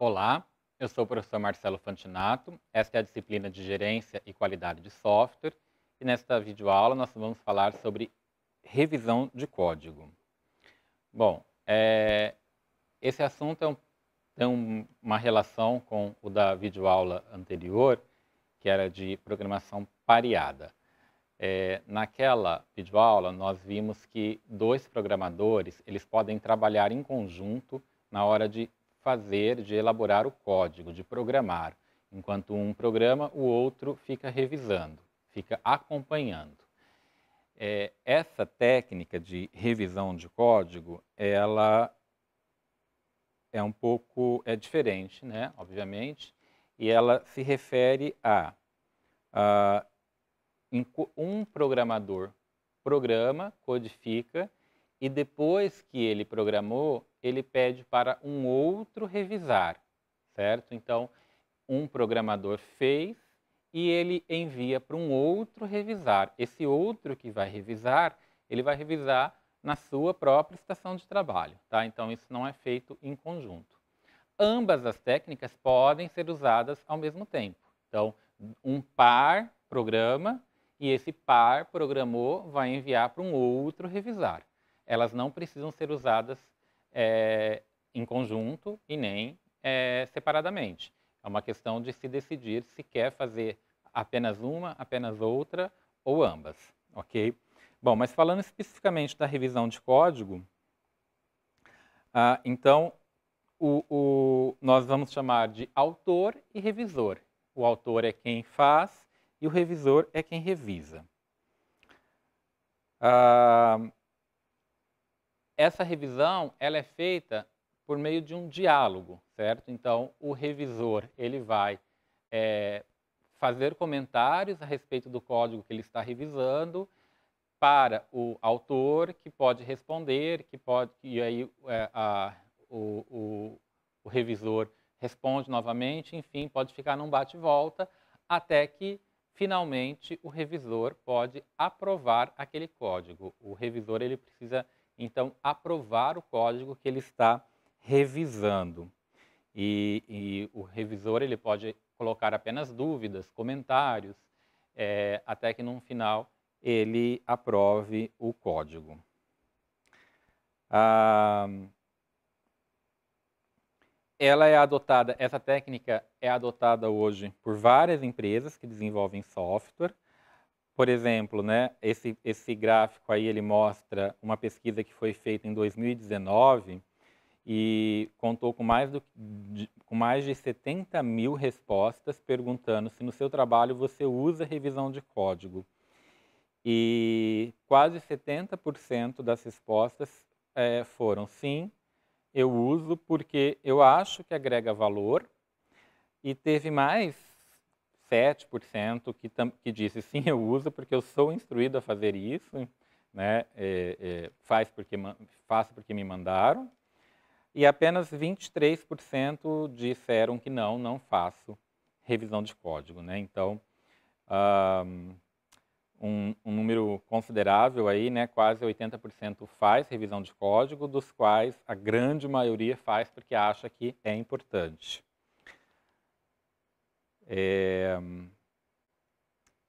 Olá, eu sou o professor Marcelo Fantinato, esta é a disciplina de Gerência e Qualidade de Software e nesta videoaula nós vamos falar sobre revisão de código. Bom, é, esse assunto é um, tem um, uma relação com o da videoaula anterior, que era de programação pareada. É, naquela videoaula, nós vimos que dois programadores eles podem trabalhar em conjunto na hora de fazer, de elaborar o código, de programar. Enquanto um programa, o outro fica revisando, fica acompanhando. É, essa técnica de revisão de código, ela é um pouco é diferente, né? Obviamente, e ela se refere a, a um programador programa, codifica e depois que ele programou, ele pede para um outro revisar, certo? Então, um programador fez e ele envia para um outro revisar. Esse outro que vai revisar, ele vai revisar na sua própria estação de trabalho, tá? Então, isso não é feito em conjunto. Ambas as técnicas podem ser usadas ao mesmo tempo. Então, um par programa e esse par programou vai enviar para um outro revisar. Elas não precisam ser usadas é, em conjunto e nem é, separadamente. É uma questão de se decidir se quer fazer apenas uma, apenas outra ou ambas, ok? Bom, mas falando especificamente da revisão de código, ah, então o, o, nós vamos chamar de autor e revisor. O autor é quem faz e o revisor é quem revisa. Ah, essa revisão ela é feita por meio de um diálogo, certo? Então, o revisor ele vai é, fazer comentários a respeito do código que ele está revisando para o autor, que pode responder, que pode e aí é, a, o, o, o revisor responde novamente, enfim, pode ficar num bate-volta até que finalmente o revisor pode aprovar aquele código. O revisor ele precisa então aprovar o código que ele está revisando. E, e o revisor ele pode colocar apenas dúvidas, comentários, é, até que no final ele aprove o código. Ah, ela é adotada, essa técnica é adotada hoje por várias empresas que desenvolvem software. Por exemplo, né, esse, esse gráfico aí ele mostra uma pesquisa que foi feita em 2019 e contou com mais, do, de, com mais de 70 mil respostas perguntando se no seu trabalho você usa revisão de código. E quase 70% das respostas é, foram sim, eu uso porque eu acho que agrega valor e teve mais 7% que, que disse sim, eu uso porque eu sou instruído a fazer isso, né? É, é, faz porque, faço porque me mandaram. E apenas 23% disseram que não, não faço revisão de código. Né? Então, um, um número considerável aí, né, quase 80% faz revisão de código, dos quais a grande maioria faz porque acha que é importante. É...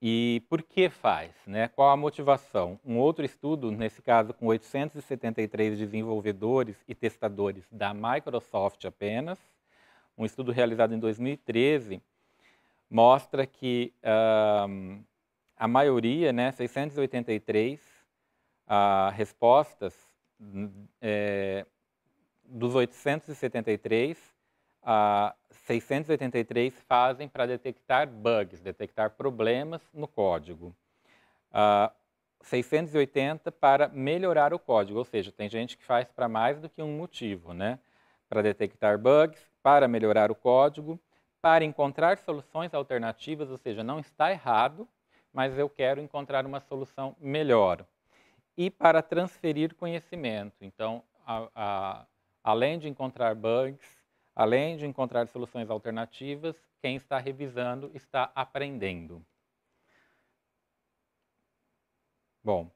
E por que faz? Né? Qual a motivação? Um outro estudo, nesse caso com 873 desenvolvedores e testadores da Microsoft apenas, um estudo realizado em 2013, mostra que a maioria, né, 683 ah, respostas, hum, é, dos 873, ah, 683 fazem para detectar bugs, detectar problemas no código. Ah, 680 para melhorar o código, ou seja, tem gente que faz para mais do que um motivo, né? Para detectar bugs, para melhorar o código, para encontrar soluções alternativas, ou seja, não está errado, mas eu quero encontrar uma solução melhor. E para transferir conhecimento. Então, a, a, além de encontrar bugs, além de encontrar soluções alternativas, quem está revisando está aprendendo. Bom,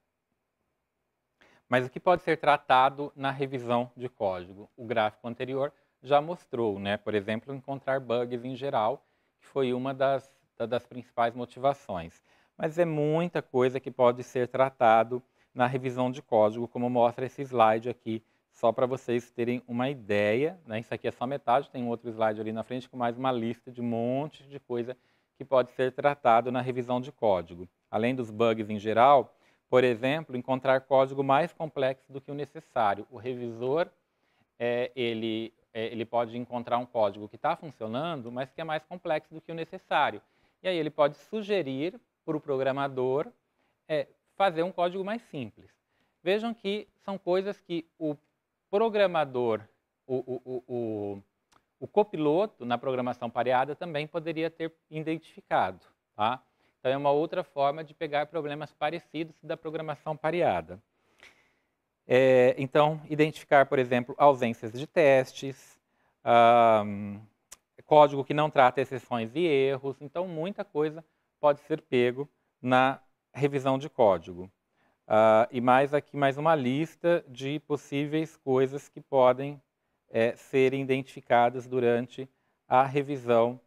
mas o que pode ser tratado na revisão de código? O gráfico anterior já mostrou, né? por exemplo, encontrar bugs em geral, que foi uma das, das principais motivações mas é muita coisa que pode ser tratado na revisão de código, como mostra esse slide aqui, só para vocês terem uma ideia. Né? Isso aqui é só metade, tem um outro slide ali na frente com mais uma lista de um monte de coisa que pode ser tratado na revisão de código. Além dos bugs em geral, por exemplo, encontrar código mais complexo do que o necessário. O revisor, é, ele, é, ele pode encontrar um código que está funcionando, mas que é mais complexo do que o necessário. E aí ele pode sugerir para o programador é fazer um código mais simples. Vejam que são coisas que o programador, o, o, o, o copiloto na programação pareada também poderia ter identificado. Tá? Então, é uma outra forma de pegar problemas parecidos da programação pareada. É, então, identificar, por exemplo, ausências de testes, um, código que não trata exceções e erros. Então, muita coisa pode ser pego na revisão de código. Uh, e mais aqui, mais uma lista de possíveis coisas que podem é, identificadas durante a revisão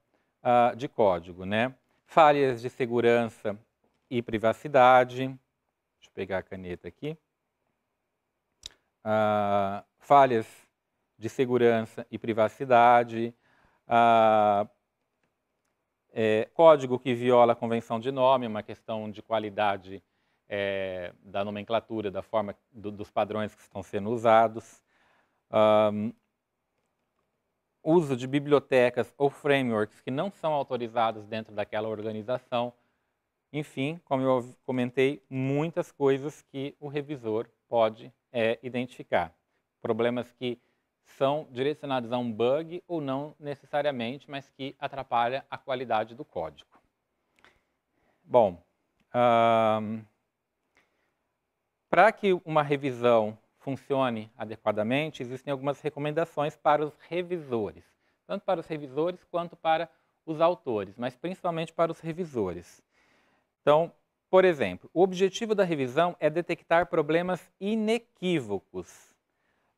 uh, de código. Né? Falhas de segurança e privacidade. Deixa eu pegar a caneta aqui. Uh, falhas de segurança e privacidade. Uh, é, código que viola a convenção de nome, uma questão de qualidade é, da nomenclatura, da forma do, dos padrões que estão sendo usados. Um, uso de bibliotecas ou frameworks que não são autorizados dentro daquela organização. Enfim, como eu comentei, muitas coisas que o revisor pode é, identificar. Problemas que são direcionados a um bug ou não necessariamente, mas que atrapalha a qualidade do código. Bom, para que uma revisão funcione adequadamente, existem algumas recomendações para os revisores, tanto para os revisores quanto para os autores, mas principalmente para os revisores. Então, por exemplo, o objetivo da revisão é detectar problemas inequívocos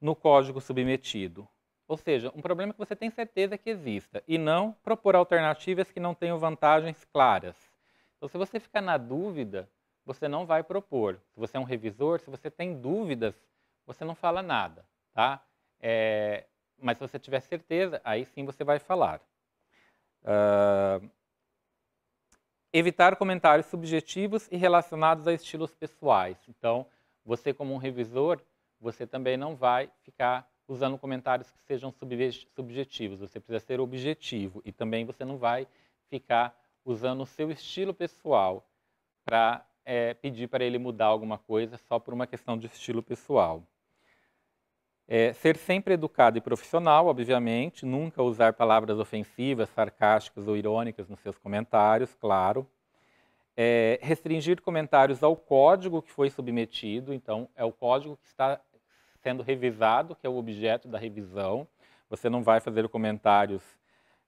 no código submetido. Ou seja, um problema que você tem certeza que exista e não propor alternativas que não tenham vantagens claras. Então, se você ficar na dúvida, você não vai propor. Se você é um revisor, se você tem dúvidas, você não fala nada, tá? É, mas se você tiver certeza, aí sim você vai falar. Uh, evitar comentários subjetivos e relacionados a estilos pessoais. Então, você como um revisor, você também não vai ficar usando comentários que sejam subjetivos. Você precisa ser objetivo e também você não vai ficar usando o seu estilo pessoal para é, pedir para ele mudar alguma coisa só por uma questão de estilo pessoal. É, ser sempre educado e profissional, obviamente, nunca usar palavras ofensivas, sarcásticas ou irônicas nos seus comentários, claro. É, restringir comentários ao código que foi submetido, então é o código que está sendo revisado, que é o objeto da revisão. Você não vai fazer comentários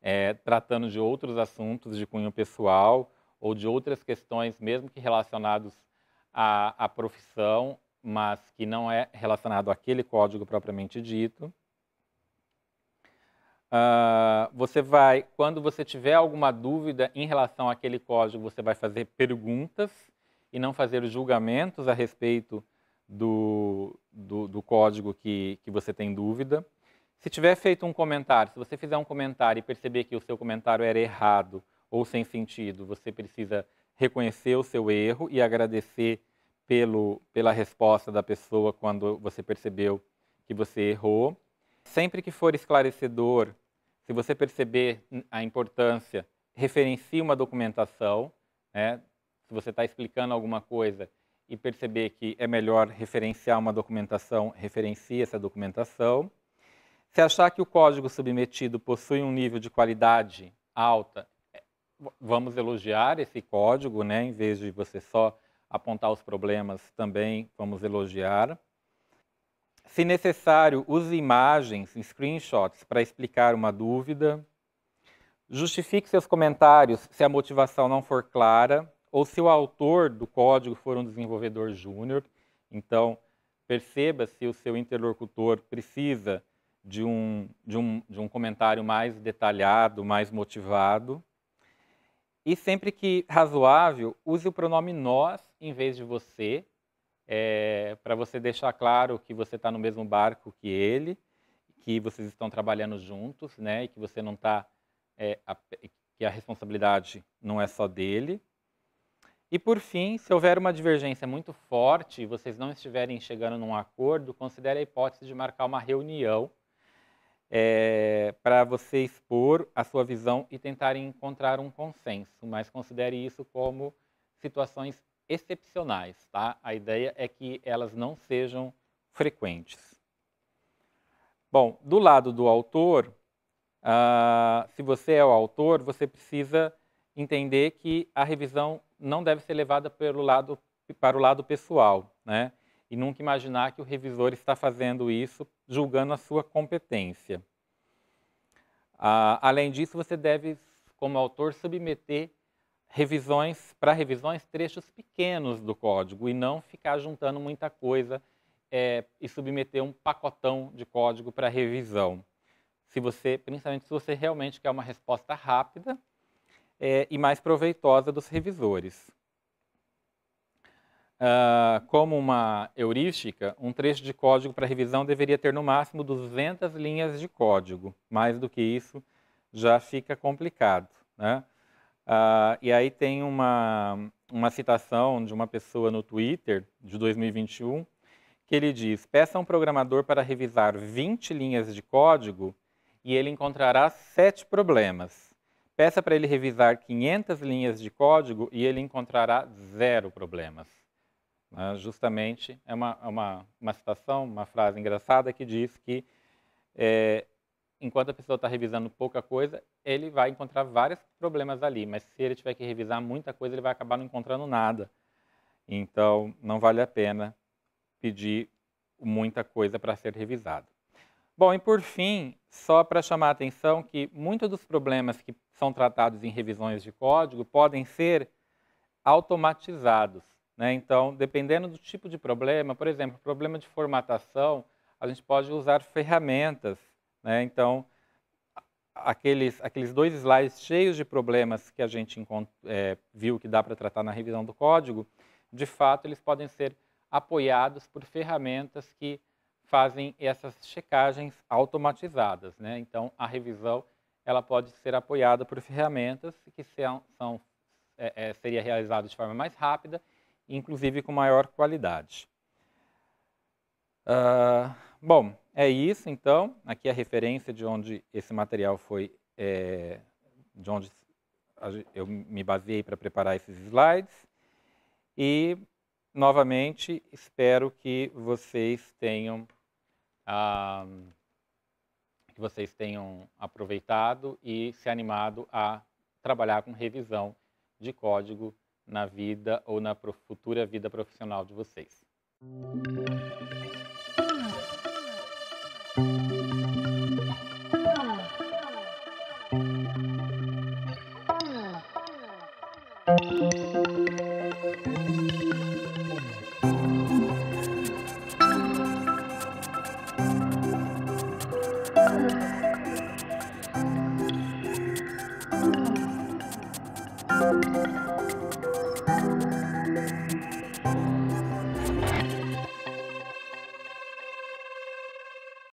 é, tratando de outros assuntos de cunho pessoal ou de outras questões, mesmo que relacionados à, à profissão, mas que não é relacionado àquele código propriamente dito. Uh, você vai, quando você tiver alguma dúvida em relação àquele código, você vai fazer perguntas e não fazer julgamentos a respeito do, do, do código que, que você tem dúvida. Se tiver feito um comentário, se você fizer um comentário e perceber que o seu comentário era errado ou sem sentido, você precisa reconhecer o seu erro e agradecer pelo, pela resposta da pessoa quando você percebeu que você errou. Sempre que for esclarecedor, se você perceber a importância, referencie uma documentação. Né? Se você está explicando alguma coisa, e perceber que é melhor referenciar uma documentação, referencie essa documentação. Se achar que o código submetido possui um nível de qualidade alta, é, vamos elogiar esse código, né? em vez de você só apontar os problemas, também vamos elogiar. Se necessário, use imagens, screenshots, para explicar uma dúvida. Justifique seus comentários se a motivação não for clara ou se o autor do código for um desenvolvedor júnior. Então, perceba se o seu interlocutor precisa de um, de, um, de um comentário mais detalhado, mais motivado. E sempre que razoável, use o pronome nós em vez de você, é, para você deixar claro que você está no mesmo barco que ele, que vocês estão trabalhando juntos, né, e que você não está, é, que a responsabilidade não é só dele. E por fim, se houver uma divergência muito forte e vocês não estiverem chegando num acordo, considere a hipótese de marcar uma reunião é, para você expor a sua visão e tentar encontrar um consenso, mas considere isso como situações excepcionais, tá? A ideia é que elas não sejam frequentes. Bom, do lado do autor, uh, se você é o autor, você precisa entender que a revisão não deve ser levada pelo lado, para o lado pessoal, né? E nunca imaginar que o revisor está fazendo isso julgando a sua competência. Ah, além disso, você deve, como autor, submeter revisões para revisões trechos pequenos do código e não ficar juntando muita coisa é, e submeter um pacotão de código para revisão. Se você, principalmente se você realmente quer uma resposta rápida, é, e mais proveitosa dos revisores. Ah, como uma heurística, um trecho de código para revisão deveria ter no máximo 200 linhas de código. Mais do que isso, já fica complicado. Né? Ah, e aí tem uma, uma citação de uma pessoa no Twitter, de 2021, que ele diz: peça a um programador para revisar 20 linhas de código e ele encontrará sete problemas. Peça para ele revisar 500 linhas de código e ele encontrará zero problemas. Né, justamente, é uma, é uma, uma citação, uma frase engraçada que diz que é, enquanto a pessoa está revisando pouca coisa, ele vai encontrar vários problemas ali, mas se ele tiver que revisar muita coisa, ele vai acabar não encontrando nada. Então, não vale a pena pedir muita coisa para ser revisado. Bom, e por fim, só para chamar a atenção que muitos dos problemas que são tratados em revisões de código podem ser automatizados. Né? Então, dependendo do tipo de problema, por exemplo, problema de formatação, a gente pode usar ferramentas. Né? Então, aqueles, aqueles dois slides cheios de problemas que a gente é, viu que dá para tratar na revisão do código, de fato, eles podem ser apoiados por ferramentas que fazem essas checagens automatizadas. Né? Então, a revisão ela pode ser apoiada por ferramentas que são, são é, é, seria realizada de forma mais rápida, inclusive com maior qualidade. Uh, bom, é isso então. Aqui a referência de onde esse material foi, é, de onde eu me baseei para preparar esses slides. E novamente, espero que vocês tenham ah, que vocês tenham aproveitado e se animado a trabalhar com revisão de código na vida ou na futura vida profissional de vocês.